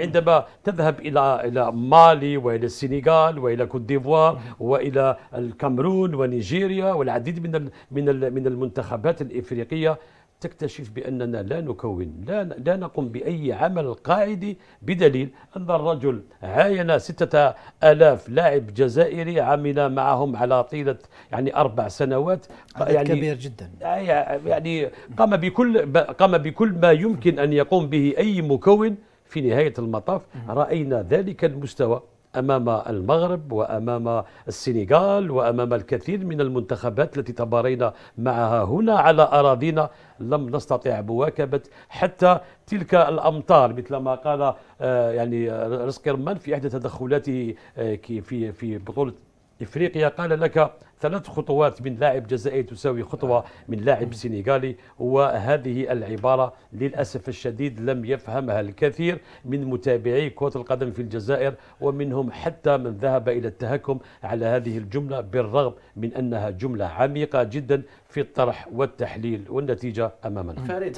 عندما تذهب إلى إلى مالي وإلى السنغال وإلى كوت ديفوار وإلى الكامرون ونيجيريا والعديد من من من المنتخبات الإفريقية تكتشف بأننا لا نكون لا لا نقوم بأي عمل قاعدي بدليل أن الرجل عاين ستة آلاف لاعب جزائري عمل معهم على طيلة يعني أربع سنوات يعني كبير جدا آه، يعني قام بكل قام بكل ما يمكن أن يقوم به أي مكون في نهاية المطاف رأينا ذلك المستوى امام المغرب وامام السنغال وامام الكثير من المنتخبات التي تبارينا معها هنا على اراضينا لم نستطع مواكبه حتى تلك الامطار مثل ما قال آه، يعني آه، رزق في احدى تدخلاته آه، في في بطوله إفريقيا قال لك ثلاث خطوات من لاعب جزائري تساوي خطوة من لاعب سنغالي وهذه العبارة للأسف الشديد لم يفهمها الكثير من متابعي كرة القدم في الجزائر ومنهم حتى من ذهب إلى التهكم على هذه الجملة بالرغم من أنها جملة عميقة جدا في الطرح والتحليل والنتيجة أمامنا